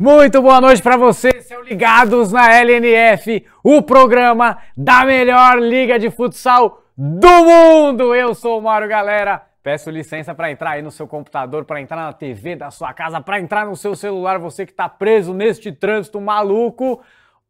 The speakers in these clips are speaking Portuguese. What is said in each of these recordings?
Muito boa noite para vocês, são ligados na LNF, o programa da melhor liga de futsal do mundo. Eu sou o Mauro Galera. Peço licença para entrar aí no seu computador, para entrar na TV da sua casa, para entrar no seu celular, você que está preso neste trânsito maluco.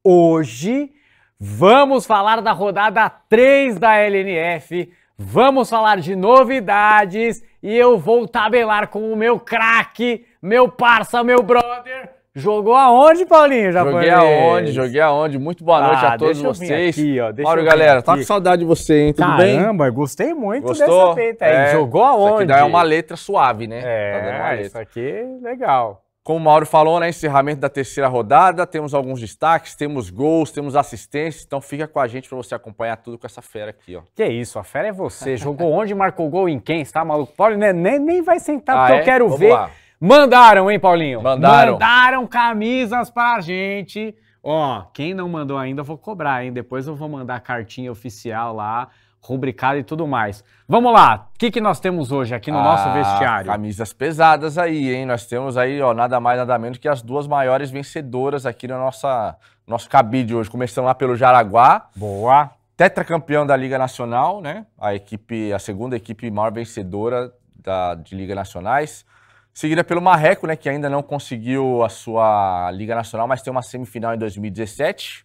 Hoje vamos falar da rodada 3 da LNF. Vamos falar de novidades e eu vou tabelar com o meu craque, meu parça, meu brother, Jogou aonde, Paulinho? joguei aonde, joguei aonde. Muito boa ah, noite ah, a todos vocês. Aqui, ó, Mauro, galera, tá com saudade de você, hein? Tudo Caramba, bem? Caramba, gostei muito Gostou? dessa feita aí. É, jogou aonde? Isso aqui dá uma letra suave, né? É, tá isso aqui legal. Como o Mauro falou, né? Encerramento da terceira rodada, temos alguns destaques, temos gols, temos assistências, então fica com a gente para você acompanhar tudo com essa fera aqui, ó. Que isso, a fera é você. Jogou onde, marcou gol em quem, tá maluco? Paulo, né? nem, nem vai sentar, ah, porque é? eu quero Vamos ver. Lá Mandaram, hein, Paulinho? Mandaram. Mandaram camisas pra gente. Ó, quem não mandou ainda, eu vou cobrar, hein? Depois eu vou mandar cartinha oficial lá, rubricada e tudo mais. Vamos lá, o que, que nós temos hoje aqui no ah, nosso vestiário? Camisas pesadas aí, hein? Nós temos aí, ó, nada mais, nada menos que as duas maiores vencedoras aqui no nossa nosso cabide hoje. Começando lá pelo Jaraguá. Boa. Tetracampeão da Liga Nacional, né? A equipe, a segunda equipe maior vencedora da, de Liga Nacionais seguida pelo Marreco, né, que ainda não conseguiu a sua Liga Nacional, mas tem uma semifinal em 2017.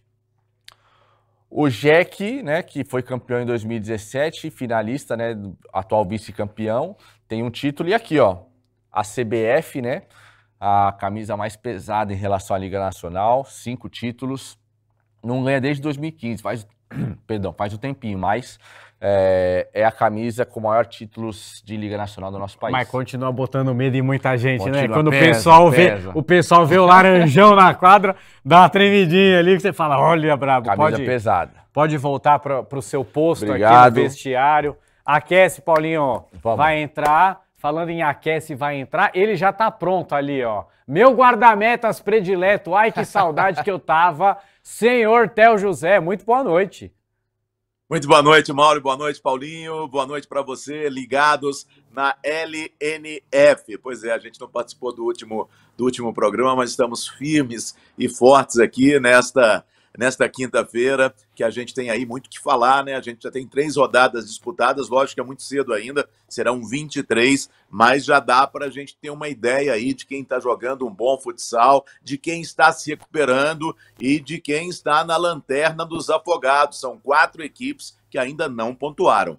O Jack, né, que foi campeão em 2017, finalista, né, atual vice-campeão, tem um título. E aqui, ó, a CBF, né, a camisa mais pesada em relação à Liga Nacional, cinco títulos. Não ganha desde 2015, faz, perdão, faz um tempinho, mas é, é, a camisa com maior títulos de Liga Nacional do nosso país. Mas continua botando medo em muita gente, né? continua, né? Quando pesa, o pessoal vê o pessoal vê o laranjão na quadra, dá uma tremidinha ali que você fala, olha, brabo, camisa pode, pesada. Pode voltar para o seu posto Obrigado. aqui no vestiário. Aquece, Paulinho, Vamos. vai entrar. Falando em aquece, vai entrar. Ele já está pronto ali, ó. Meu guarda-metas predileto. Ai, que saudade que eu tava. Senhor Tel José, muito boa noite. Muito boa noite, Mauro. Boa noite, Paulinho. Boa noite para você, ligados na LNF. Pois é, a gente não participou do último, do último programa, mas estamos firmes e fortes aqui nesta nesta quinta-feira, que a gente tem aí muito que falar, né? A gente já tem três rodadas disputadas, lógico que é muito cedo ainda, serão 23, mas já dá para a gente ter uma ideia aí de quem está jogando um bom futsal, de quem está se recuperando e de quem está na lanterna dos afogados. São quatro equipes que ainda não pontuaram.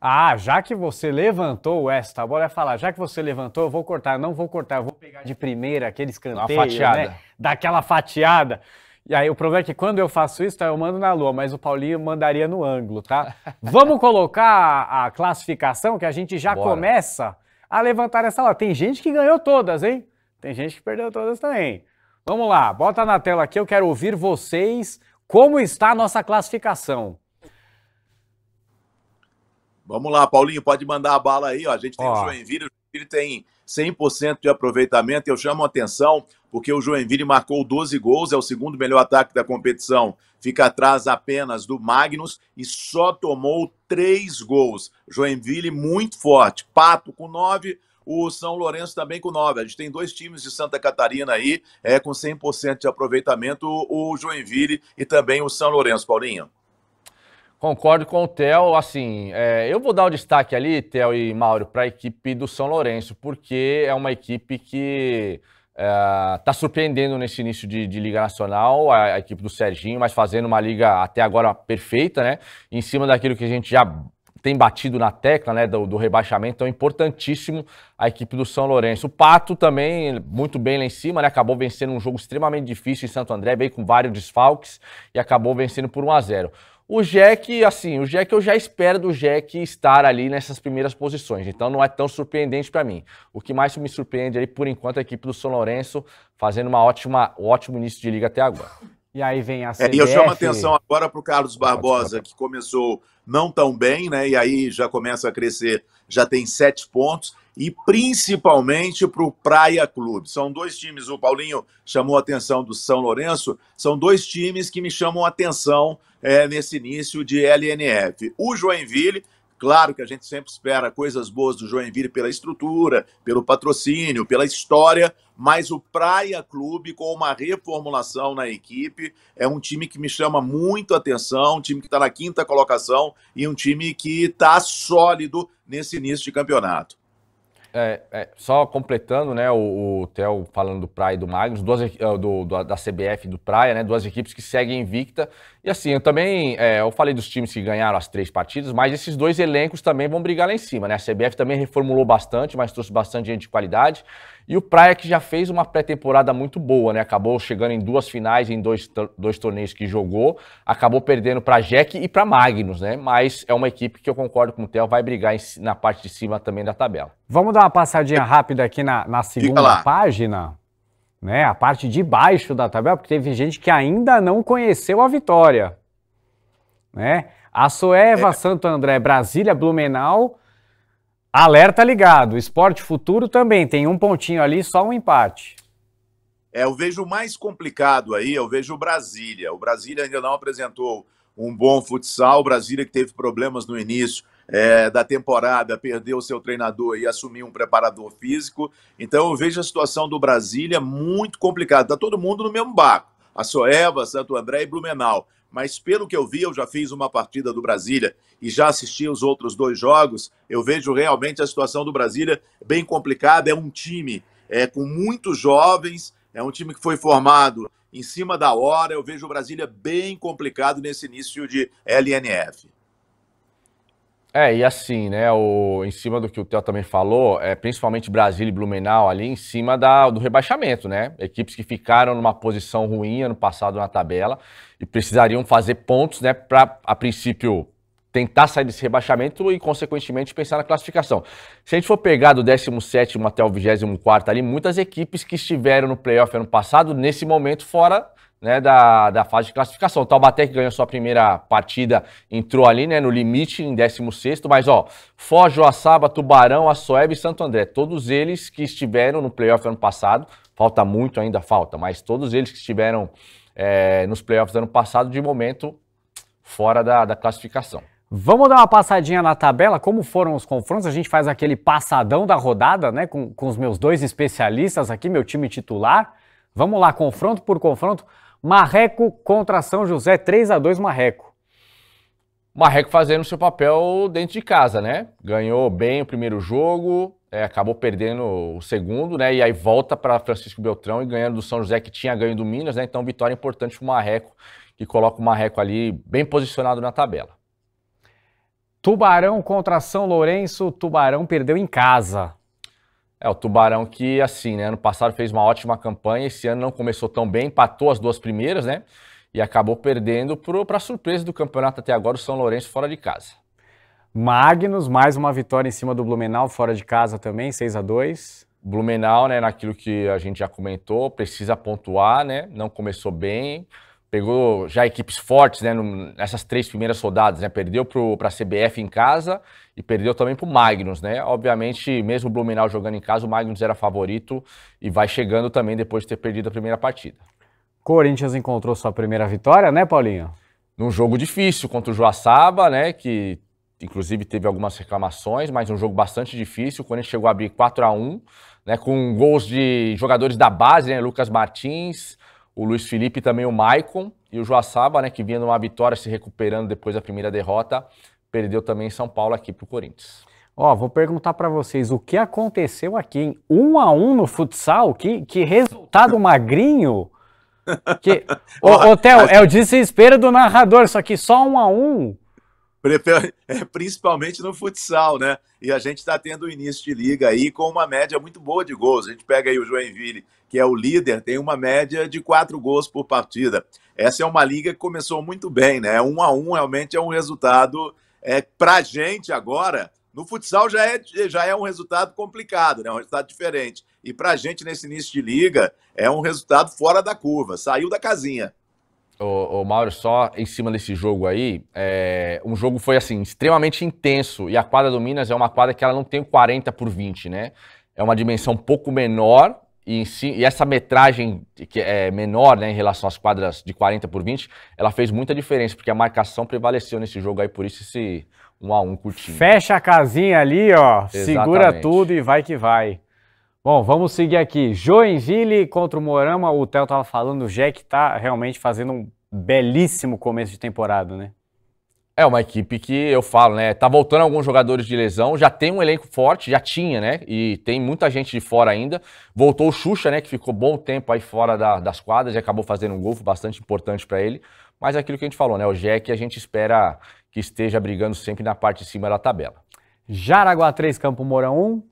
Ah, já que você levantou esta, é falar. Já que você levantou, eu vou cortar, não vou cortar, eu vou pegar de primeira aquele escanteio, né? Daquela fatiada. E aí o problema é que quando eu faço isso, tá, eu mando na lua, mas o Paulinho mandaria no ângulo, tá? Vamos colocar a classificação que a gente já Bora. começa a levantar essa lá. Tem gente que ganhou todas, hein? Tem gente que perdeu todas também. Vamos lá, bota na tela aqui, eu quero ouvir vocês como está a nossa classificação. Vamos lá, Paulinho, pode mandar a bala aí, ó. A gente tem ó. o Joinville, o Joinville tem 100% de aproveitamento. Eu chamo a atenção porque o Joinville marcou 12 gols, é o segundo melhor ataque da competição. Fica atrás apenas do Magnus e só tomou três gols. Joinville muito forte. Pato com 9, o São Lourenço também com 9. A gente tem dois times de Santa Catarina aí, é com 100% de aproveitamento, o Joinville e também o São Lourenço, Paulinho. Concordo com o Theo. Assim, é, eu vou dar o destaque ali, Theo e Mauro, para a equipe do São Lourenço, porque é uma equipe que está é, tá surpreendendo nesse início de, de Liga Nacional, a, a, equipe do Serginho, mas fazendo uma liga até agora perfeita, né? Em cima daquilo que a gente já tem batido na tecla né, do, do rebaixamento, então é importantíssimo a equipe do São Lourenço. O Pato também, muito bem lá em cima, né, acabou vencendo um jogo extremamente difícil em Santo André, veio com vários desfalques e acabou vencendo por 1 a 0 o Jack, assim, o Jack eu já espero do Jack estar ali nessas primeiras posições, então não é tão surpreendente para mim. O que mais me surpreende aí por enquanto é a equipe do São Lourenço fazendo uma ótima, um ótimo início de liga até agora. E aí vem a CBF... É, e eu chamo a atenção agora para o Carlos Barbosa, que começou não tão bem, né? E aí já começa a crescer, já tem sete pontos e principalmente para o Praia Clube. São dois times, o Paulinho chamou a atenção do São Lourenço, são dois times que me chamam a atenção é, nesse início de LNF. O Joinville, claro que a gente sempre espera coisas boas do Joinville pela estrutura, pelo patrocínio, pela história, mas o Praia Clube, com uma reformulação na equipe, é um time que me chama muito atenção, um time que está na quinta colocação e um time que está sólido nesse início de campeonato. É, é, só completando, né, o, o Theo falando do Praia e do Magnus, duas, ah, do, do, da CBF e do Praia, né, duas equipes que seguem invicta. E assim, eu também, é, eu falei dos times que ganharam as três partidas, mas esses dois elencos também vão brigar lá em cima, né? A CBF também reformulou bastante, mas trouxe bastante gente de qualidade. E o Praia que já fez uma pré-temporada muito boa, né? Acabou chegando em duas finais, em dois, dois torneios que jogou, acabou perdendo para Jack e para Magnus, né? Mas é uma equipe que eu concordo com o Theo, vai brigar em, na parte de cima também da tabela. Vamos dar uma passadinha rápida aqui na, na segunda página, né? A parte de baixo da tabela, porque teve gente que ainda não conheceu a vitória, né? A Soeva, é. Santo André, Brasília, Blumenau Alerta ligado. O esporte futuro também tem um pontinho ali, só um empate. É, eu vejo mais complicado aí, eu vejo o Brasília. O Brasília ainda não apresentou um bom futsal. O Brasília que teve problemas no início é, da temporada, perdeu seu treinador e assumiu um preparador físico. Então eu vejo a situação do Brasília muito complicada. Está todo mundo no mesmo barco. A Soeva, Santo André e Blumenau mas pelo que eu vi, eu já fiz uma partida do Brasília e já assisti os outros dois jogos, eu vejo realmente a situação do Brasília bem complicada. É um time é, com muitos jovens, é um time que foi formado em cima da hora. Eu vejo o Brasília bem complicado nesse início de LNF. É, e assim, né, o, em cima do que o Theo também falou, é, principalmente Brasília e Blumenau ali, em cima da, do rebaixamento, né? Equipes que ficaram numa posição ruim ano passado na tabela e precisariam fazer pontos, né, para, a princípio, tentar sair desse rebaixamento e, consequentemente, pensar na classificação. Se a gente for pegar do 17 até o 24 ali, muitas equipes que estiveram no playoff ano passado, nesse momento, fora né, da, da fase de classificação. O Taubaté que ganhou sua primeira partida entrou ali né, no limite, em 16º, mas ó, Foz, Joaçaba, Tubarão, Assoeb e Santo André, todos eles que estiveram no playoff ano passado, falta muito ainda, falta, mas todos eles que estiveram é, nos playoffs ano passado, de momento, fora da, da classificação. Vamos dar uma passadinha na tabela, como foram os confrontos. A gente faz aquele passadão da rodada, né? Com, com os meus dois especialistas aqui, meu time titular. Vamos lá, confronto por confronto. Marreco contra São José, 3 a 2 Marreco. Marreco fazendo seu papel dentro de casa, né? Ganhou bem o primeiro jogo, é, acabou perdendo o segundo, né? E aí volta para Francisco Beltrão e ganhando do São José, que tinha ganho do Minas, né? Então, vitória importante para o Marreco, que coloca o Marreco ali bem posicionado na tabela. Tubarão contra São Lourenço, Tubarão perdeu em casa. É, o Tubarão que, assim, né, ano passado fez uma ótima campanha, esse ano não começou tão bem, empatou as duas primeiras, né? E acabou perdendo para surpresa do campeonato até agora, o São Lourenço fora de casa. Magnus, mais uma vitória em cima do Blumenau, fora de casa também, 6 a 2 Blumenau, né, naquilo que a gente já comentou, precisa pontuar, né? Não começou bem, pegou já equipes fortes, né, nessas três primeiras rodadas, né? Perdeu para a CBF em casa e perdeu também para o Magnus, né? Obviamente, mesmo o Blumenau jogando em casa, o Magnus era favorito e vai chegando também depois de ter perdido a primeira partida. Corinthians encontrou sua primeira vitória, né, Paulinho? Num jogo difícil contra o Joaçaba, né? Que inclusive teve algumas reclamações, mas um jogo bastante difícil. O Corinthians chegou a abrir 4 a 1 né? Com gols de jogadores da base, né? Lucas Martins, o Luiz Felipe e também o Maicon. E o Joaçaba, né? Que vinha numa vitória se recuperando depois da primeira derrota, perdeu também em São Paulo aqui para o Corinthians. Ó, vou perguntar para vocês o que aconteceu aqui em um a um no futsal? Que, que resultado magrinho! Que... Ô, Theo, assim é o desespero do narrador, só que só um a um. É, principalmente no futsal, né? E a gente está tendo o início de liga aí com uma média muito boa de gols. A gente pega aí o Joinville, que é o líder, tem uma média de quatro gols por partida. Essa é uma liga que começou muito bem, né? Um a um realmente é um resultado é, para a gente agora, no futsal já é, já é um resultado complicado, né? um resultado diferente. E para a gente, nesse início de liga, é um resultado fora da curva, saiu da casinha. Ô, ô Mauro, só em cima desse jogo aí, é, um jogo foi assim, extremamente intenso. E a quadra do Minas é uma quadra que ela não tem 40 por 20, né? É uma dimensão um pouco menor, e, si, e, essa metragem que é menor né, em relação às quadras de 40 por 20, ela fez muita diferença, porque a marcação prevaleceu nesse jogo aí, por isso esse 1 a 1 curtinho. Fecha a casinha ali, ó, Exatamente. segura tudo e vai que vai. Bom, vamos seguir aqui. Joinville contra o Morama, o Theo estava falando, o Jack está realmente fazendo um belíssimo começo de temporada, né? É uma equipe que eu falo, né? Tá voltando alguns jogadores de lesão, já tem um elenco forte, já tinha, né? E tem muita gente de fora ainda. Voltou o Xuxa, né? Que ficou bom tempo aí fora da, das quadras e acabou fazendo um gol bastante importante para ele. Mas é aquilo que a gente falou, né? O Jack a gente espera que esteja brigando sempre na parte de cima da tabela. Jaraguá 3, Campo Mourão 1,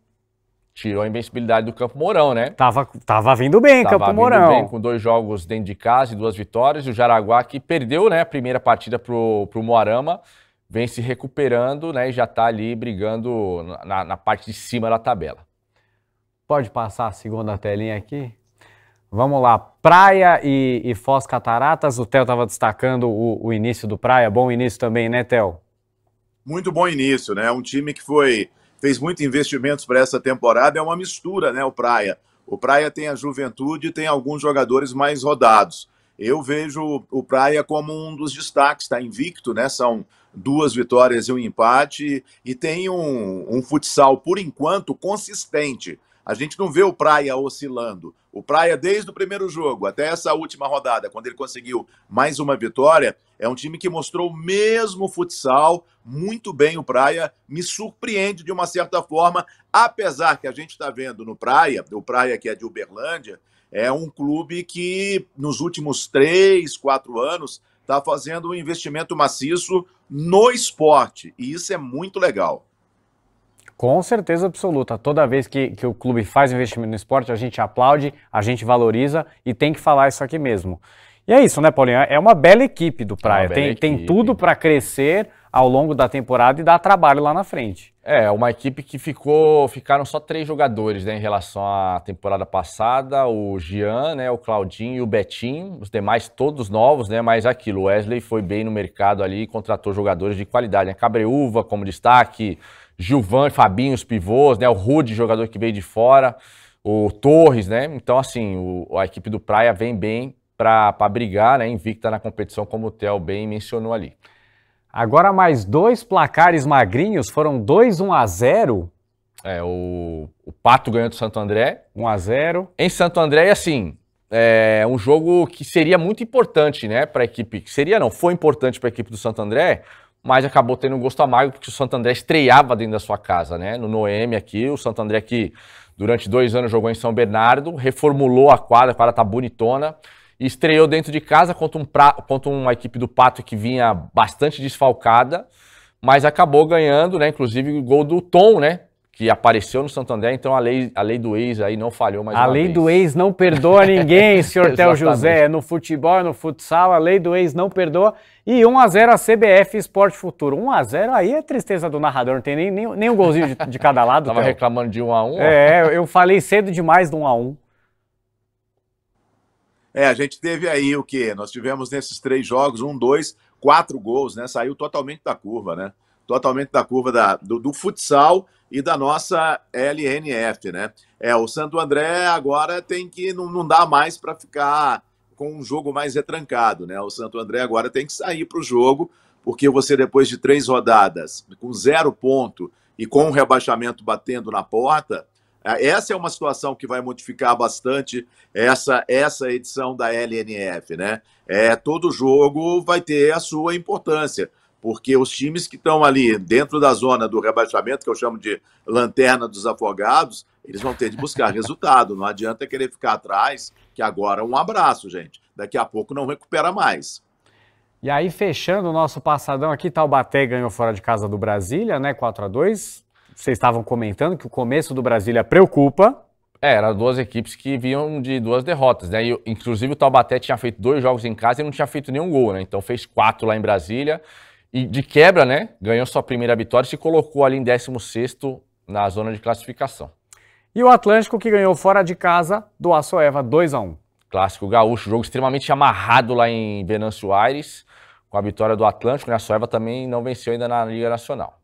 tirou a invencibilidade do Campo Mourão, né? Tava, tava vindo bem, tava Campo vindo Mourão. Bem, com dois jogos dentro de casa e duas vitórias. E o Jaraguá que perdeu né, a primeira partida pro, pro Moarama, vem se recuperando né, e já está ali brigando na, na parte de cima da tabela. Pode passar a segunda telinha aqui? Vamos lá, Praia e, e Foz Cataratas. O Theo estava destacando o, o, início do Praia. Bom início também, né, Theo? Muito bom início, né? Um time que foi fez muitos investimentos para essa temporada, é uma mistura, né? O Praia. O Praia tem a juventude e tem alguns jogadores mais rodados. Eu vejo o Praia como um dos destaques, está invicto, né? São duas vitórias e um empate, e tem um, um futsal, por enquanto, consistente. A gente não vê o Praia oscilando. O Praia, desde o primeiro jogo até essa última rodada, quando ele conseguiu mais uma vitória, é um time que mostrou o mesmo futsal, muito bem o Praia, me surpreende de uma certa forma, apesar que a gente está vendo no Praia, o Praia que é de Uberlândia, é um clube que nos últimos três, quatro anos está fazendo um investimento maciço no esporte, e isso é muito legal. Com certeza absoluta. Toda vez que, que o clube faz investimento no esporte, a gente aplaude, a gente valoriza e tem que falar isso aqui mesmo. E é isso, né, Paulinho? É uma bela equipe do é Praia. tem, equipe. tem tudo para crescer ao longo da temporada e dar trabalho lá na frente. É, uma equipe que ficou, ficaram só três jogadores, né, em relação à temporada passada, o Gian, né, o Claudinho e o Betinho, os demais todos novos, né, mas aquilo, o Wesley foi bem no mercado ali e contratou jogadores de qualidade, né, Cabreúva como destaque, Gilvan, Fabinho, os pivôs, né, o Rude, jogador que veio de fora, o Torres, né, então assim, o, a equipe do Praia vem bem para brigar, né, invicta na competição, como o Theo bem mencionou ali. Agora mais dois placares magrinhos, foram 2 1 a 0. É, o, o Pato ganhou do Santo André. 1 a 0. Em Santo André, assim, é um jogo que seria muito importante, né, para a equipe. Seria não, foi importante para a equipe do Santo André, mas acabou tendo um gosto amargo porque o Santo André estreava dentro da sua casa, né? No Noemi aqui, o Santo André que durante dois anos jogou em São Bernardo, reformulou a quadra, a quadra tá bonitona. Estreou dentro de casa contra, um pra, contra uma equipe do Pato que vinha bastante desfalcada, mas acabou ganhando, né? Inclusive o gol do Tom, né? que apareceu no Santander, então a lei, a lei do ex aí não falhou mais. A lei vez. do ex não perdoa ninguém, senhor Tel José. É no futebol, é no futsal, a lei do ex não perdoa. E 1x0 a CBF Esporte Futuro. 1x0 aí é tristeza do narrador, não tem nem, nem, nem um golzinho de, de cada lado. Tava Theo. reclamando de 1x1. É, eu falei cedo demais do 1x1. É, a gente teve aí o quê? Nós tivemos nesses três jogos, um, dois, quatro gols, né? Saiu totalmente da curva, né? Totalmente da curva da, do, do futsal e da nossa LNF, né? É, o Santo André agora tem que. Não, não dá mais para ficar com um jogo mais retrancado, né? O Santo André agora tem que sair para o jogo, porque você, depois de três rodadas, com zero ponto e com o rebaixamento batendo na porta, ah, essa é uma situação que vai modificar bastante essa, essa edição da LNF, né? É, todo jogo vai ter a sua importância, porque os times que estão ali dentro da zona do rebaixamento, que eu chamo de lanterna dos afogados, eles vão ter de buscar resultado. Não adianta querer ficar atrás, que agora um abraço, gente. Daqui a pouco não recupera mais. E aí, fechando o nosso passadão aqui, Taubaté ganhou fora de casa do Brasília, né? 4 a 2 vocês estavam comentando que o começo do Brasília preocupa. É, é eram duas equipes que vinham de duas derrotas, né? E, inclusive o Taubaté tinha feito dois jogos em casa e não tinha feito nenhum gol, né? Então fez quatro lá em Brasília. E de quebra, né? Ganhou sua primeira vitória e se colocou ali em 16 na zona de classificação. E o Atlântico que ganhou fora de casa do Açoeva 2 a 1 Clássico gaúcho, jogo extremamente amarrado lá em Venâncio Aires, com a vitória do Atlântico, né? A Açoeva também não venceu ainda na Liga Nacional.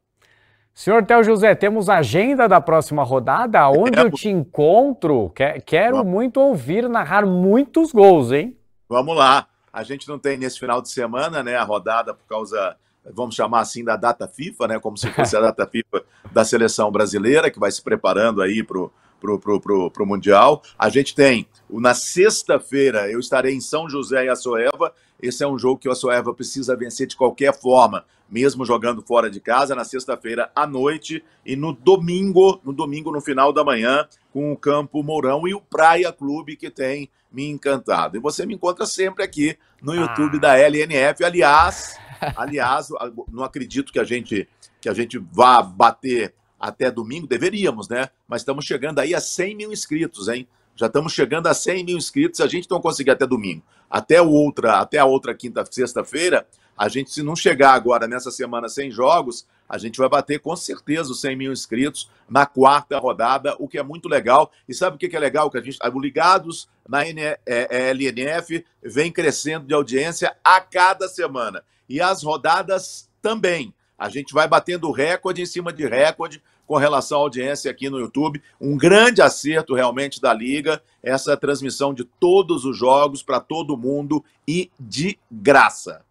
Senhor Theo José, temos agenda da próxima rodada. Onde é, eu te encontro? Quero vamos. muito ouvir narrar muitos gols, hein? Vamos lá. A gente não tem nesse final de semana, né, a rodada por causa, vamos chamar assim, da data FIFA, né, como se fosse a data FIFA da seleção brasileira, que vai se preparando aí para pro, pro, pro, pro Mundial. A gente tem, na sexta-feira, eu estarei em São José e Açoeva. Esse é um jogo que o Açoeva precisa vencer de qualquer forma, mesmo jogando fora de casa, na sexta-feira à noite e no domingo, no domingo, no final da manhã, com o Campo Mourão e o Praia Clube, que tem me encantado. E você me encontra sempre aqui no YouTube ah. da LNF. Aliás, aliás, não acredito que a gente que a gente vá bater até domingo, deveríamos, né? Mas estamos chegando aí a 100 mil inscritos, hein? Já estamos chegando a 100 mil inscritos, a gente não conseguir até domingo. Até, outra, até a outra quinta, sexta-feira, a gente, se não chegar agora nessa semana sem jogos, a gente vai bater com certeza os 100 mil inscritos na quarta rodada, o que é muito legal. E sabe o que é legal? Que a gente, ligados na é, é, LNF, vem crescendo de audiência a cada semana. E as rodadas também. A gente vai batendo recorde em cima de recorde com relação à audiência aqui no YouTube. Um grande acerto realmente da Liga, essa transmissão de todos os jogos para todo mundo e de graça.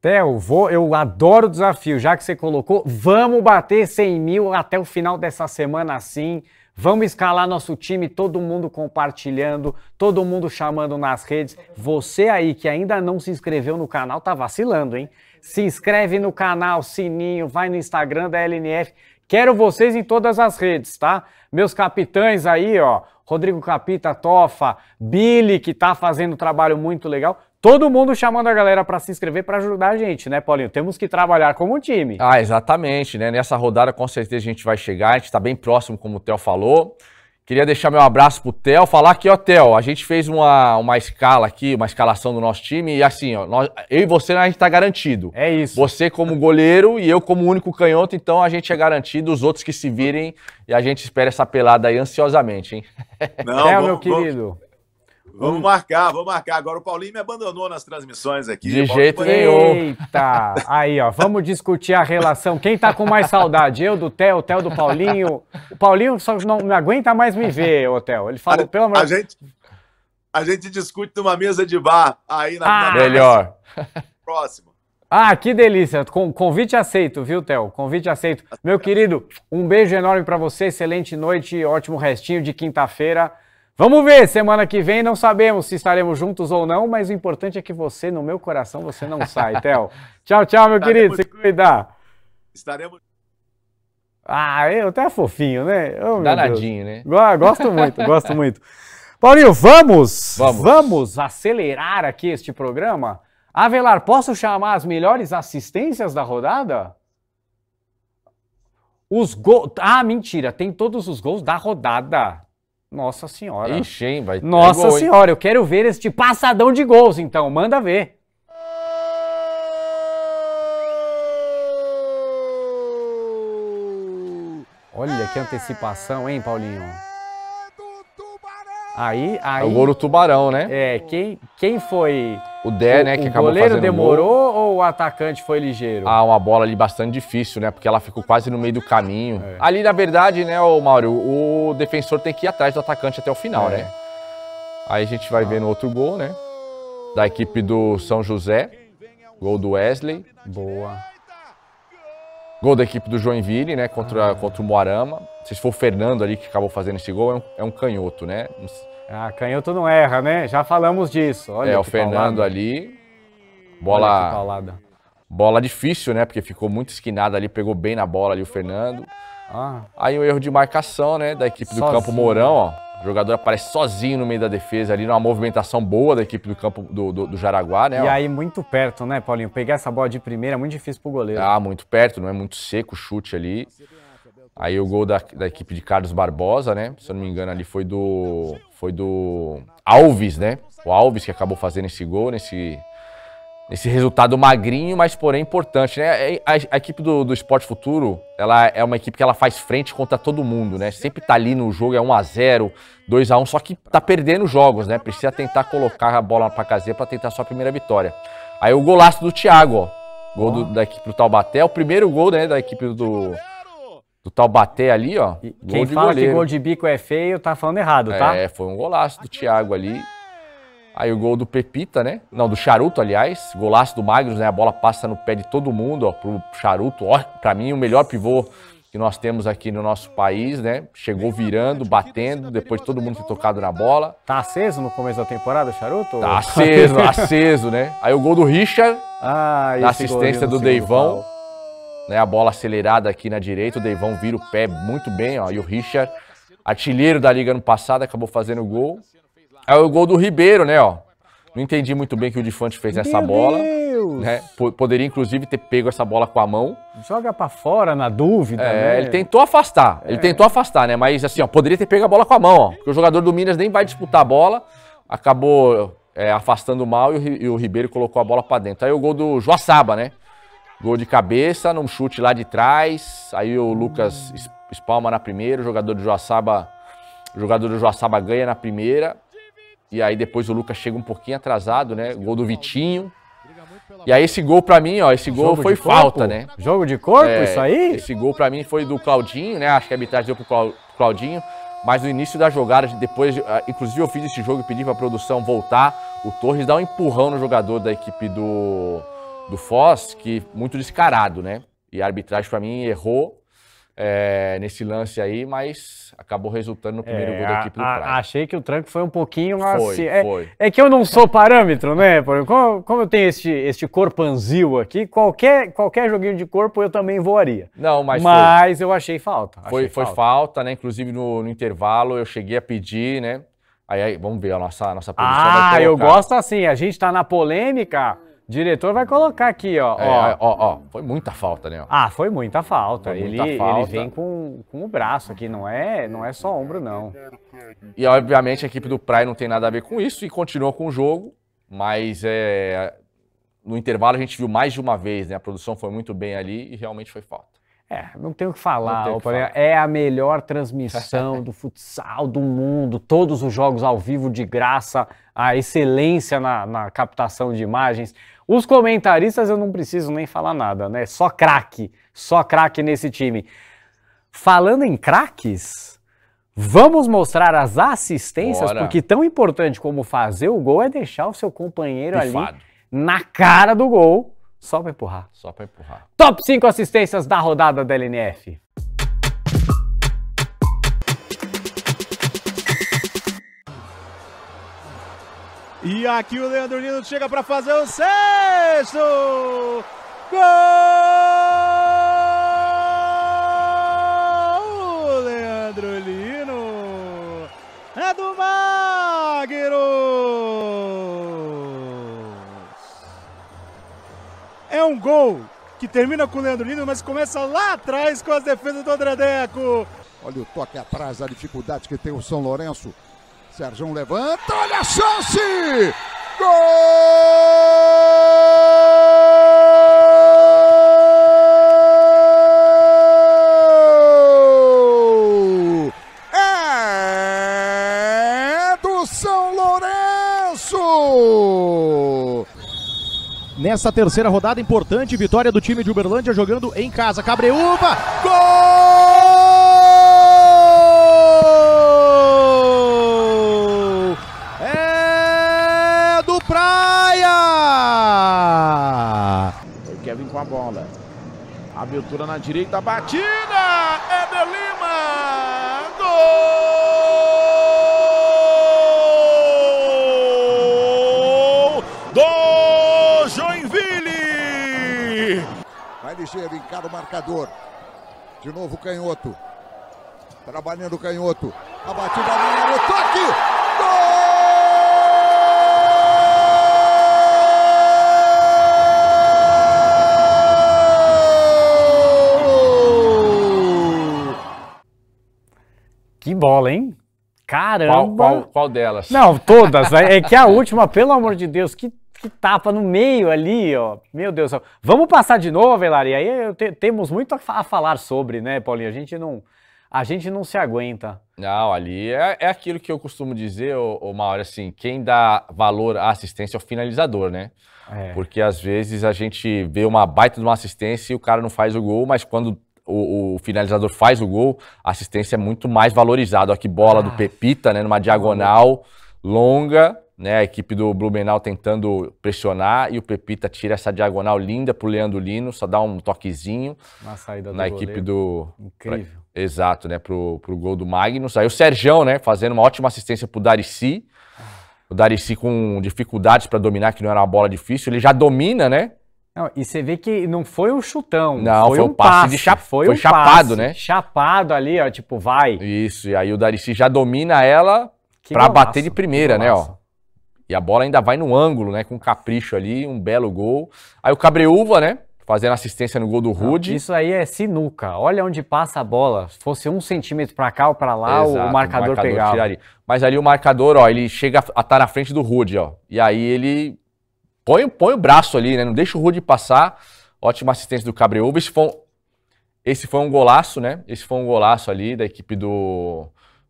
Theo, vou, eu adoro o desafio, já que você colocou, vamos bater 100 mil até o final dessa semana sim? vamos escalar nosso time, todo mundo compartilhando, todo mundo chamando nas redes. Você aí que ainda não se inscreveu no canal, tá vacilando, hein? Se inscreve no canal, sininho, vai no Instagram da LNF Quero vocês em todas as redes, tá? Meus capitães aí, ó, Rodrigo Capita, Tofa, Billy, que tá fazendo um trabalho muito legal. Todo mundo chamando a galera para se inscrever para ajudar a gente, né, Paulinho? Temos que trabalhar como um time. Ah, exatamente, né? Nessa rodada com certeza a gente vai chegar, a gente está bem próximo, como o Theo falou. Queria deixar meu abraço pro Theo, falar que, ó, Theo, a gente fez uma, uma escala aqui, uma escalação do nosso time, e assim, ó, nós, eu e você, a gente tá garantido. É isso. Você como goleiro e eu como único canhoto, então a gente é garantido, os outros que se virem, e a gente espera essa pelada aí ansiosamente, hein? Não, Theo, meu querido. Vamos marcar, vamos marcar. Agora o Paulinho me abandonou nas transmissões aqui. De jeito nenhum. Eita! Aí, ó, vamos discutir a relação. Quem tá com mais saudade? Eu do Theo, o Theo do Paulinho. O Paulinho só não, não aguenta mais me ver, ô Theo. Ele falou, pelo amor de A gente discute numa mesa de bar aí na. Ah, melhor. Próximo. Ah, que delícia. Com, convite aceito, viu, Theo? Convite aceito. Meu querido, um beijo enorme para você. Excelente noite, ótimo restinho de quinta-feira. Vamos ver, semana que vem não sabemos se estaremos juntos ou não, mas o importante é que você, no meu coração, você não sai, Tel. Tchau, tchau, meu estaremos... querido, se cuidar. Estaremos. Ah, eu até fofinho, né? Oh, Danadinho, né? Gosto muito, gosto muito. Paulinho, vamos, vamos, vamos acelerar aqui este programa. Avelar, posso chamar as melhores assistências da rodada? Os gols. Ah, mentira, tem todos os gols da rodada. Nossa Senhora. Ixi, vai ter Nossa gol, Senhora, hein? eu quero ver este passadão de gols, então, manda ver. Olha que antecipação, hein, Paulinho? Aí, aí. É o gol do Tubarão, né? É, quem, quem foi o Dé, o, né, que o acabou goleiro fazendo demorou gol. ou o atacante foi ligeiro? Ah, uma bola ali bastante difícil, né? Porque ela ficou quase no meio do caminho. É. Ali, na verdade, né, ô Mauro, o defensor tem que ir atrás do atacante até o final, é. né? Aí a gente vai ah. ver no outro gol, né? Da equipe do São José. Gol do Wesley. Boa. Gol da equipe do Joinville, né, contra, ah. contra o Moarama. Se for o Fernando ali que acabou fazendo esse gol, é um, é um canhoto, né? Ah, canhoto não erra, né? Já falamos disso. Olha é, o Fernando paulada. ali. Bola. Bola difícil, né? Porque ficou muito esquinada ali, pegou bem na bola ali o Fernando. Ah. Aí o um erro de marcação, né? Da equipe do Campo Mourão, ó. O jogador aparece sozinho no meio da defesa ali, numa movimentação boa da equipe do campo do, do, do Jaraguá, né? E aí muito perto, né, Paulinho? Pegar essa bola de primeira é muito difícil pro goleiro. Ah, muito perto, não é muito seco o chute ali. Aí o gol da, da equipe de Carlos Barbosa, né? Se eu não me engano, ali foi do. Foi do. Alves, né? O Alves que acabou fazendo esse gol nesse, esse resultado magrinho, mas porém importante, né? A, é, é, a equipe do, do Esporte Futuro, ela é uma equipe que ela faz frente contra todo mundo, né? Sempre tá ali no jogo, é 1 a 0 2 a 1 só que tá perdendo jogos, né? Precisa tentar colocar a bola pra caseira pra tentar sua primeira vitória. Aí o golaço do Thiago, ó. Gol do, da equipe do Taubaté, o primeiro gol, né, da equipe do, do Taubaté ali, ó. Quem fala goleiro. que gol de bico é feio tá falando errado, tá? É, foi um golaço do Thiago ali. Aí o gol do Pepita, né? Não, do Charuto, aliás. Golaço do Magnus, né? A bola passa no pé de todo mundo, ó, pro Charuto. Ó, pra mim, o melhor pivô que nós temos aqui no nosso país, né? Chegou virando, batendo, depois todo mundo foi tocado na bola. Tá aceso no começo da temporada, Charuto? Tá aceso, aceso, né? Aí o gol do Richard, ah, na assistência do Deivão. Né, a bola acelerada aqui na direita, o Deivão vira o pé muito bem, ó. E o Richard, artilheiro da Liga ano passado, acabou fazendo o gol. É o gol do Ribeiro, né, ó. Não entendi muito bem que o Difante fez Meu essa bola. Deus. Né? Poderia, inclusive, ter pego essa bola com a mão. Joga para fora na dúvida. É, né? ele tentou afastar. É. Ele tentou afastar, né? Mas assim, ó, poderia ter pego a bola com a mão, ó. Porque o jogador do Minas nem vai disputar a bola. Acabou é, afastando mal e o, Ribeiro colocou a bola para dentro. Aí o gol do Joaçaba, né? Gol de cabeça, num chute lá de trás. Aí o Lucas espalma na primeira, o jogador do Joaçaba. O jogador do Joaçaba ganha na primeira. E aí depois o Lucas chega um pouquinho atrasado, né? Gol do Vitinho. E aí esse gol para mim, ó, esse gol Jogo foi falta, né? Jogo de corpo, é, isso aí? Esse gol para mim foi do Claudinho, né? Acho que a arbitragem deu pro Claudinho. Mas no início da jogada, depois, ah, inclusive eu fiz esse jogo e pedi para a produção voltar. O Torres dá um empurrão no jogador da equipe do, do Foz, que muito descarado, né? E a arbitragem para mim errou é, nesse lance aí, mas acabou resultando no primeiro é, gol da equipe do Praia. Achei que o tranco foi um pouquinho foi, assim. É, foi. É, que eu não sou parâmetro, né? Como, como eu tenho este, este corpanzil aqui, qualquer, qualquer joguinho de corpo eu também voaria. Não, mas. Mas foi. eu achei falta. Achei foi, foi falta. né? Inclusive no, no intervalo eu cheguei a pedir, né? Aí, aí, vamos ver a nossa, a nossa posição. Ah, eu gosto assim, a gente está na polêmica. Diretor vai colocar aqui, ó. É, ó. ó, ó. Foi muita falta, né? Ah, foi muita falta. Foi muita falta. ele vem com, com o braço aqui, não é, não é só ombro, não. E obviamente a equipe do Praia não tem nada a ver com isso e continuou com o jogo, mas é, no intervalo a gente viu mais de uma vez, né? A produção foi muito bem ali e realmente foi falta. É, não tenho o que falar, o que falar. é a melhor transmissão do futsal do mundo, todos os jogos ao vivo de graça, a excelência na, na captação de imagens. Os comentaristas eu não preciso nem falar nada, né? Só craque, só craque nesse time. Falando em craques, vamos mostrar as assistências, Bora. porque tão importante como fazer o gol é deixar o seu companheiro Pifado. ali na cara do gol, só para empurrar. Só para empurrar. Top 5 assistências da rodada da LNF. E aqui o Leandro Nino chega para fazer o sexto! Gol! Leandro Lino! É do Magno! É um gol que termina com o Leandro Lino, mas começa lá atrás com as defesas do Andredeco. Olha o toque atrás, a dificuldade que tem o São Lourenço. Sérgio levanta, olha a chance! Gol! É do São Lourenço! Nessa terceira rodada importante, vitória do time de Uberlândia jogando em casa. Cabreúva, gol! Abertura na direita, batida! Éder Lima! Gol! Do Joinville! Vai ligeiro, encara o marcador. De novo o canhoto. Trabalhando o canhoto. A batida na área, toque! bola, hein? Caramba! Qual, qual, qual delas? Não, todas. Né? é que a última, pelo amor de Deus, que, que tapa no meio ali, ó. Meu Deus. Vamos passar de novo, Elari? Aí te, temos muito a falar sobre, né, Paulinho? A gente não, a gente não se aguenta. Não, ali é, é aquilo que eu costumo dizer, o Mauro, assim, quem dá valor à assistência é o finalizador, né? É. Porque às vezes a gente vê uma baita de uma assistência e o cara não faz o gol, mas quando o, o, finalizador faz o gol, a assistência é muito mais valorizada. Aqui bola ah. do Pepita, né, numa tá diagonal longa, né, a equipe do Blumenau tentando pressionar e o Pepita tira essa diagonal linda pro Leandro Lino, só dá um toquezinho na saída do na goleiro. equipe do incrível. Pra... exato, né, pro, pro gol do Magnus. Aí o Serjão, né, fazendo uma ótima assistência pro Darici. Ah. O Darici com dificuldades para dominar, que não era uma bola difícil, ele já domina, né? Não, e você vê que não foi um chutão. Não, foi, foi um passe, passe de chap... foi, foi um chapado, passe, né? Chapado ali, ó, tipo, vai. Isso, e aí o Darici já domina ela para bater de primeira, né, ó. E a bola ainda vai no ângulo, né, com capricho ali, um belo gol. Aí o Cabreúva, né, fazendo assistência no gol do Rude. Isso aí é sinuca. Olha onde passa a bola. Se fosse um centímetro para cá ou para lá, Exato, o, marcador o marcador pegava. Tiraria. Mas ali o marcador, ó, ele chega a estar tá na frente do Rude, ó. E aí ele põe, põe o braço ali, né? Não deixa o Rude passar. Ótima assistência do Cabreúva. Esse foi, um, esse foi um golaço, né? Esse foi um golaço ali da equipe do,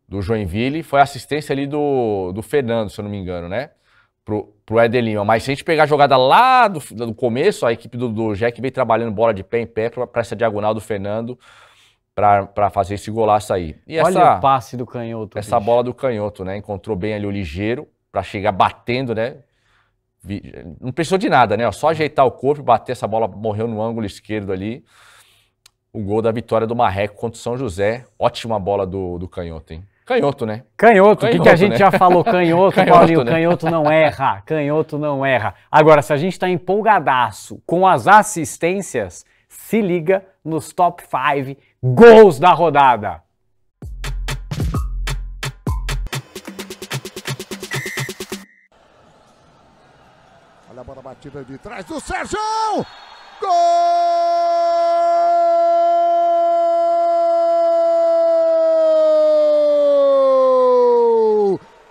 do Joinville. Foi assistência ali do, do Fernando, se eu não me engano, né? Pro, pro Edelinho. Mas se a gente pegar a jogada lá do, do começo, a equipe do, do Jack veio trabalhando bola de pé em pé para essa diagonal do Fernando para fazer esse golaço aí. E Olha essa, o passe do canhoto. Essa bicho. bola do canhoto, né? Encontrou bem ali o ligeiro para chegar batendo, né? Não precisou de nada, né? Só ajeitar o corpo, bater essa bola, morreu no ângulo esquerdo ali. O gol da vitória do Marreco contra o São José. Ótima bola do, do Canhoto, hein? Canhoto, né? Canhoto, o que, que, a gente né? já falou? Canhoto, canhoto Paulinho, né? canhoto não erra, canhoto não erra. Agora, se a gente está empolgadaço com as assistências, se liga nos top 5 gols da rodada. batida de trás do Sérgio! Gol!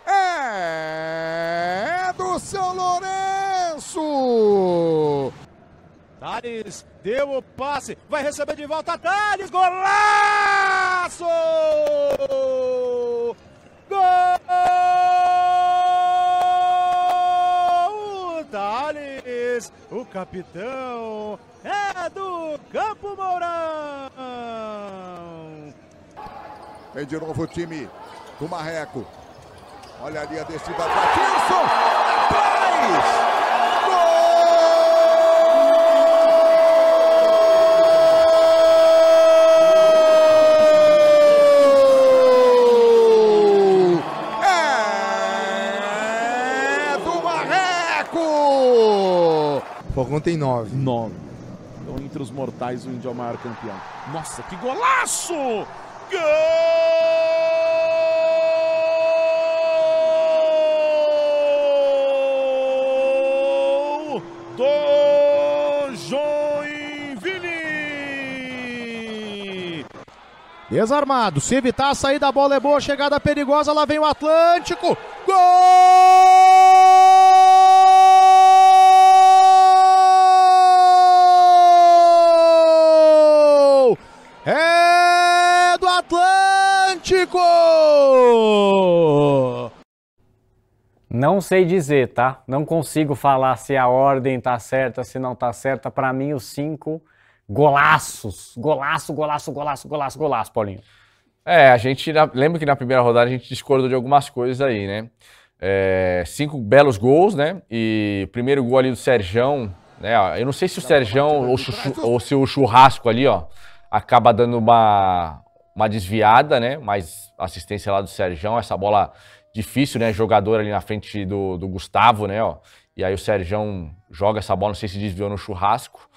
É do São Thales deu o passe, vai receber de volta Thales, golaço! o capitão é do Campo Mourão. Vem de novo o time do Marreco. Olha ali a descida do Atirson. Falcão tem nove. Nove. Então, entre os mortais, o Índio é o maior campeão. Nossa, que golaço! Gol! Do Joinville! Desarmado, se evitar a saída, da bola é boa, chegada perigosa, lá vem o Atlântico. Não sei dizer, tá? Não consigo falar se a ordem tá certa, se não tá certa. Para mim, os cinco golaços. Golaço, golaço, golaço, golaço, golaço, Paulinho. É, a gente. Lembra que na primeira rodada a gente discordou de algumas coisas aí, né? É, cinco belos gols, né? E primeiro gol ali do Serjão, né? Eu não sei se o Serjão ou, ou, se o churrasco ali, ó, acaba dando uma, uma desviada, né? Mas assistência lá do Serjão, essa bola difícil, né? Jogador ali na frente do, do Gustavo, né? Ó. E aí o Serjão joga essa bola, não sei se desviou no churrasco.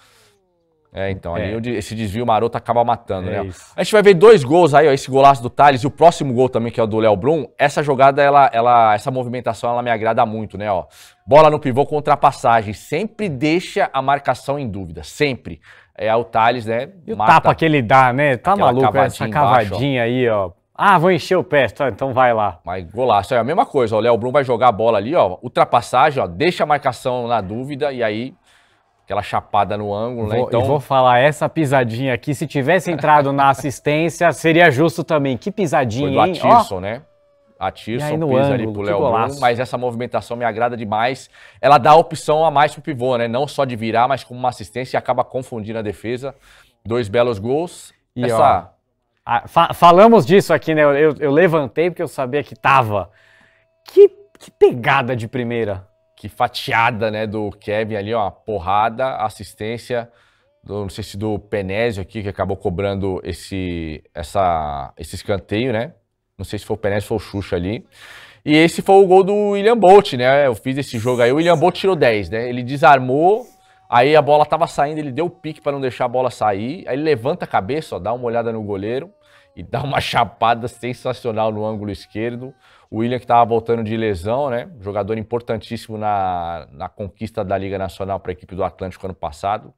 É, então, é. ali esse desvio maroto acaba matando, é né? Isso. A gente vai ver dois gols aí, ó, esse golaço do Thales e o próximo gol também, que é o do Léo Brum. Essa jogada, ela, ela, essa movimentação, ela me agrada muito, né? Ó, bola no pivô com ultrapassagem. Sempre deixa a marcação em dúvida, sempre é o Thales, né? E o tapa que ele dá, né? Tá maluco, essa cavadinha embaixo, aí, ó. Ah, vou encher o pé, então vai lá. Mas golaço, é a mesma coisa, ó, o Léo Brum vai jogar a bola ali, ó, ultrapassagem, ó, deixa a marcação na dúvida e aí aquela chapada no ângulo, né? vou, né? Então... vou falar, essa pisadinha aqui, se tivesse entrado na assistência, seria justo também. Que pisadinha, Foi do Atirson, hein? né? A Tirson pisa ângulo, ali pro Léo Bruno, mas essa movimentação me agrada demais. Ela dá opção a mais pro pivô, né? Não só de virar, mas como uma assistência e acaba confundindo a defesa. Dois belos gols. E essa... ó, a, fa falamos disso aqui, né? Eu, eu, levantei porque eu sabia que tava. Que, que pegada de primeira. Que fatiada, né, do Kevin ali, ó. Porrada, assistência do, não sei se do Penésio aqui, que acabou cobrando esse, essa, esse escanteio, né? Não sei se foi o Penés ou o Xuxa ali. E esse foi o gol do William Bolt, né? Eu fiz esse jogo aí. O William Bolt tirou 10, né? Ele desarmou, aí a bola tava saindo, ele deu o pique para não deixar a bola sair. Aí ele levanta a cabeça, ó, dá uma olhada no goleiro e dá uma chapada sensacional no ângulo esquerdo. O William que estava voltando de lesão, né? Jogador importantíssimo na, na conquista da Liga Nacional para a equipe do Atlântico ano passado,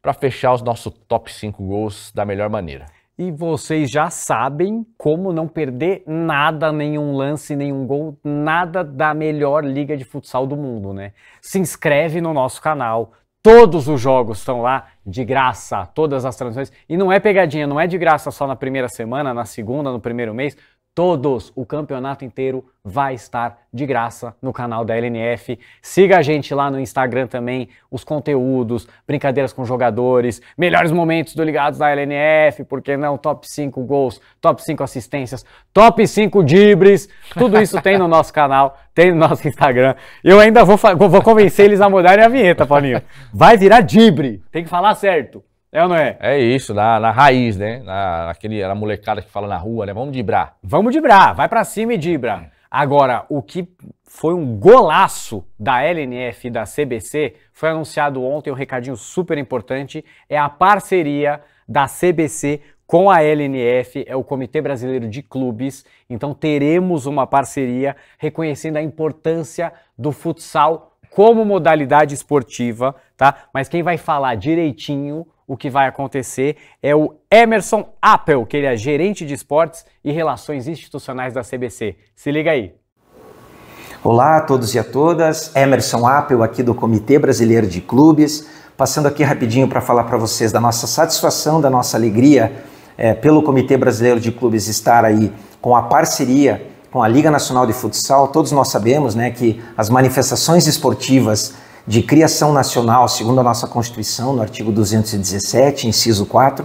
para fechar os nossos top 5 gols da melhor maneira. E vocês já sabem como não perder nada, nenhum lance, nenhum gol, nada da melhor liga de futsal do mundo, né? Se inscreve no nosso canal. Todos os jogos estão lá de graça, todas as transmissões. E não é pegadinha, não é de graça só na primeira semana, na segunda, no primeiro mês todos. O campeonato inteiro vai estar de graça no canal da LNF. Siga a gente lá no Instagram também, os conteúdos, brincadeiras com jogadores, melhores momentos do Ligados da LNF, porque não? Top 5 gols, top 5 assistências, top 5 dibres, tudo isso tem no nosso canal, tem no nosso Instagram. Eu ainda vou, vou convencer eles a mudarem a vinheta, Paulinho. Vai virar dibre, tem que falar certo. É ou não é? É isso, na, na raiz, né? Na, naquele, na molecada que fala na rua, né? Vamos dibrar. Vamos dibrar, vai para cima e dibra. Agora, o que foi um golaço da LNF e da CBC foi anunciado ontem, um recadinho super importante, é a parceria da CBC com a LNF, é o Comitê Brasileiro de Clubes. Então teremos uma parceria reconhecendo a importância do futsal como modalidade esportiva, tá? Mas quem vai falar direitinho o que vai acontecer é o Emerson Appel, que ele é gerente de esportes e relações institucionais da CBC. Se liga aí. Olá a todos e a todas. Emerson Appel aqui do Comitê Brasileiro de Clubes, passando aqui rapidinho para falar para vocês da nossa satisfação, da nossa alegria é, pelo Comitê Brasileiro de Clubes estar aí com a parceria com a Liga Nacional de Futsal. Todos nós sabemos, né, que as manifestações esportivas de criação nacional, segundo a nossa Constituição, no artigo 217, inciso 4,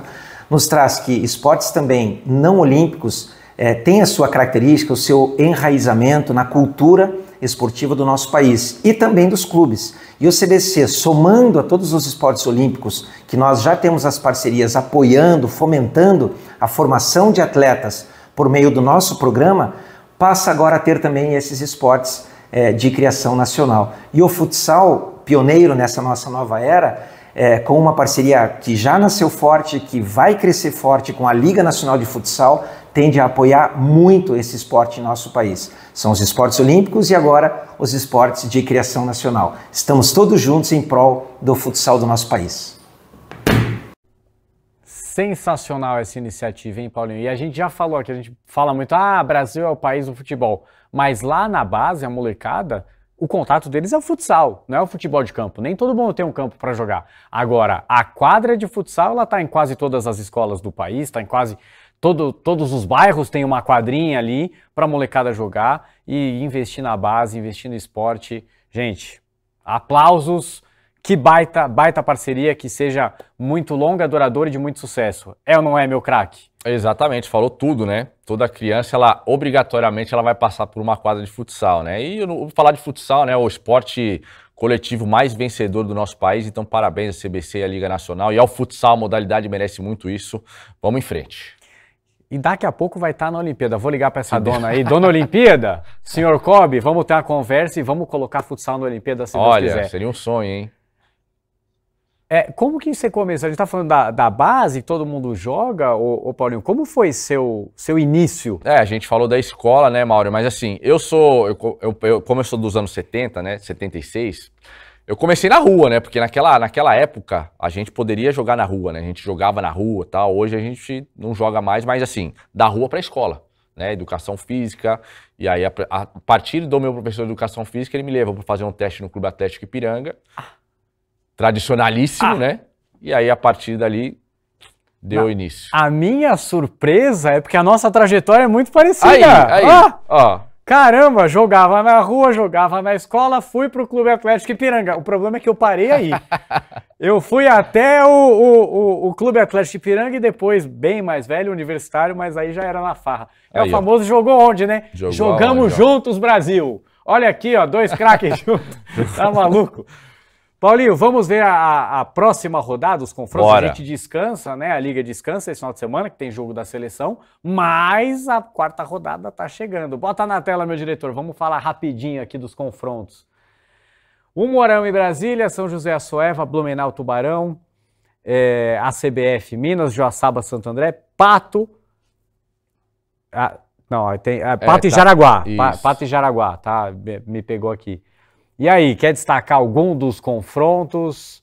nos traz que esportes também não olímpicos é, têm a sua característica, o seu enraizamento na cultura esportiva do nosso país e também dos clubes. E o CBC, somando a todos os esportes olímpicos que nós já temos as parcerias apoiando, fomentando a formação de atletas por meio do nosso programa, passa agora a ter também esses esportes é, de criação nacional. E o futsal, pioneiro nessa nossa nova era, é, com uma parceria que já nasceu forte, que vai crescer forte com a Liga Nacional de Futsal, tende a apoiar muito esse esporte em nosso país. São os esportes olímpicos e agora os esportes de criação nacional. Estamos todos juntos em prol do futsal do nosso país. Sensacional essa iniciativa, hein, Paulinho? E a gente já falou que a gente fala muito, ah, Brasil é o país do futebol. Mas lá na base, a molecada, o contato deles é o futsal, não é o futebol de campo. Nem todo mundo tem um campo para jogar. Agora, a quadra de futsal, ela está em quase todas as escolas do país, está em quase todo, todos os bairros tem uma quadrinha ali para a molecada jogar e investir na base, investir no esporte. Gente, aplausos. Que baita, baita parceria, que seja muito longa, duradoura e de muito sucesso. É ou não é, meu craque? Exatamente, falou tudo, né? toda criança, ela obrigatoriamente ela vai passar por uma quadra de futsal, né? E eu vou falar de futsal, né? O esporte coletivo mais vencedor do nosso país, então parabéns à CBC e à Liga Nacional. E ao futsal, a modalidade merece muito isso. Vamos em frente. E daqui a pouco vai estar tá na Olimpíada. Vou ligar para essa dona aí. Dona Olimpíada, senhor Kobe, vamos ter uma conversa e vamos colocar futsal na Olimpíada se Olha, Deus quiser. Olha, seria um sonho, hein? É, como que você começou? A gente está falando da, da base, todo mundo joga, ô, ô, Paulinho, como foi seu, seu início? É, a gente falou da escola, né, Mauro? Mas assim, eu sou, eu, eu, eu, como eu sou dos anos 70, né, 76, eu comecei na rua, né, porque naquela, naquela época a gente poderia jogar na rua, né, a gente jogava na rua tal, hoje a gente não joga mais, mas assim, da rua para a escola. Né, educação física, e aí a, a, partir do meu professor de educação física ele me levou para fazer um teste no Clube Atlético Ipiranga, ah tradicionalíssimo, ah. né? E aí, a partir dali, deu Na, início. A minha surpresa é porque a nossa trajetória é muito parecida. Aí, aí, ah! ó. Caramba, jogava na rua, jogava na escola, fui pro Clube Atlético Ipiranga. O problema é que eu parei aí. eu fui até o, o, o, o Clube Atlético Ipiranga e depois, bem mais velho, universitário, mas aí já era na farra. É aí, o famoso ó. jogou onde, né? Jogou Jogamos onde, juntos, Brasil. Olha aqui, ó, dois craques juntos. Tá maluco? Paulinho, vamos ver a, a próxima rodada, os confrontos. Bora. A gente descansa, né? A Liga descansa esse final de semana, que tem jogo da seleção, mas a quarta rodada tá chegando. Bota na tela, meu diretor, vamos falar rapidinho aqui dos confrontos. O Morão e Brasília, São José Soeva, Blumenau Tubarão, é, ACBF Minas, Joaçaba Santo André, Pato. A, não, tem, a, é, é, Pato é, tá, e Jaraguá. Pa, Pato e Jaraguá, tá? Me pegou aqui. E aí, quer destacar algum dos confrontos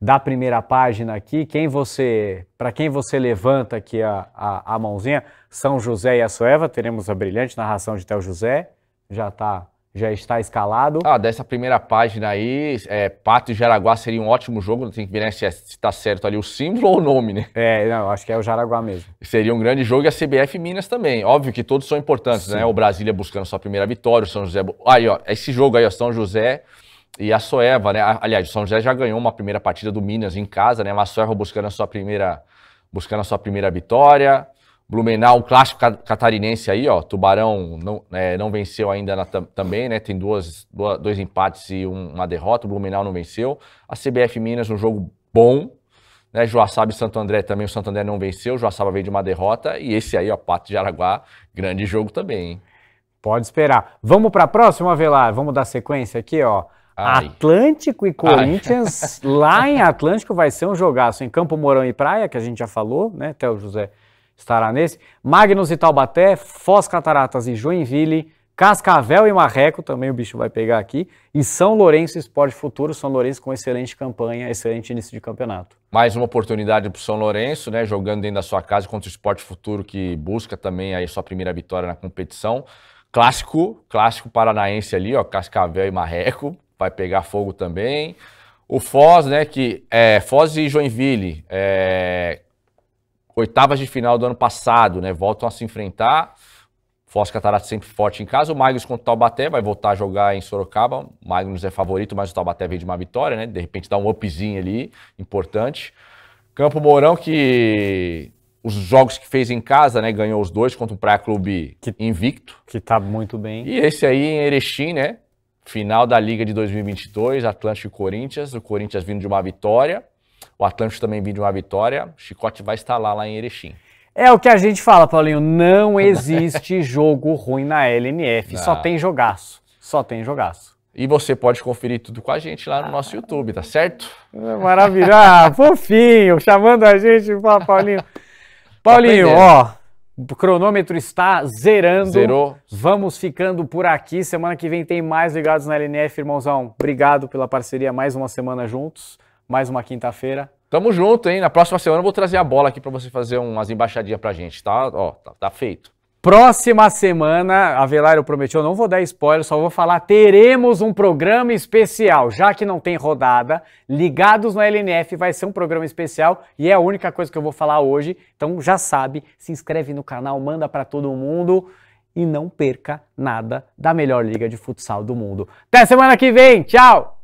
da primeira página aqui? Quem você, para quem você levanta aqui a, a, a mãozinha? São José e a Sueva, teremos a brilhante narração de Tel José, já está já está escalado. Ah, dessa primeira página aí, é, Pato e Jaraguá seria um ótimo jogo. Tem que ver né, se é, está certo ali o símbolo ou o nome, né? É, não, acho que é o Jaraguá mesmo. Seria um grande jogo e a CBF Minas também. Óbvio que todos são importantes, né? Sim. né? O Brasília buscando sua primeira vitória, o São José. Aí, ó, esse jogo aí, ó, São José e a Soeva, né? Aliás, o São José já ganhou uma primeira partida do Minas em casa, né? Mas a Soeva buscando a sua primeira, buscando a sua primeira vitória. Blumenau, clássico catarinense aí, ó. Tubarão não, é, não venceu ainda na, também, né? Tem duas, duas dois empates e um, uma derrota. O Blumenau não venceu. A CBF Minas, um jogo bom. Né, Joaçaba e Santo André também, o Santo André não venceu, o Joaçaba veio de uma derrota, e esse aí, ó, Pato de Araguá, grande jogo também. Hein? Pode esperar. Vamos para a próxima, Velar? Vamos dar sequência aqui, ó. Ai. Atlântico e Corinthians, Ai. lá em Atlântico vai ser um jogaço em Campo Mourão e Praia, que a gente já falou, né? Até o José estará nesse. Magnus e Taubaté, Foz Cataratas e Joinville, Cascavel e Marreco, também o bicho vai pegar aqui, e São Lourenço Esporte Futuro, São Lourenço com excelente campanha, excelente início de campeonato. Mais uma oportunidade para o São Lourenço, né, jogando dentro da sua casa contra o Esporte Futuro, que busca também aí sua primeira vitória na competição. Clássico, clássico paranaense ali, ó, Cascavel e Marreco, vai pegar fogo também. O Foz, né, que é Foz e Joinville, é, oitavas de final do ano passado, né? Voltam a se enfrentar. Foz Catarata tá sempre forte em casa. O Magnus contra o Taubaté vai voltar a jogar em Sorocaba. O Magnus é favorito, mas o Taubaté vem de uma vitória, né? De repente dá um upzinho ali, importante. Campo Mourão, que os jogos que fez em casa, né? Ganhou os dois contra o Praia Clube que, invicto. Que tá muito bem. E esse aí em Erechim, né? Final da Liga de 2022, Atlântico e Corinthians. O Corinthians vindo de uma vitória o Atlântico também vindo de uma vitória, Chicote vai estar lá, lá em Erechim. É o que a gente fala, Paulinho. Não existe jogo ruim na LNF. Não. Só tem jogaço. Só tem jogaço. E você pode conferir tudo com a gente lá no nosso YouTube, tá certo? É maravilha. Ah, fofinho, chamando a gente. Fala, Paulinho. Paulinho, tá ó. O cronômetro está zerando. Zerou. Vamos ficando por aqui. Semana que vem tem mais ligados na LNF, irmãozão. Obrigado pela parceria. Mais uma semana juntos mais uma quinta-feira. Tamo junto, hein? Na próxima semana eu vou trazer a bola aqui para você fazer umas embaixadinhas pra gente, tá? Ó, tá, tá feito. Próxima semana, a Velário prometeu, não vou dar spoiler, só vou falar, teremos um programa especial, já que não tem rodada, ligados no LNF vai ser um programa especial e é a única coisa que eu vou falar hoje. Então já sabe, se inscreve no canal, manda para todo mundo e não perca nada da melhor liga de futsal do mundo. Até semana que vem, tchau.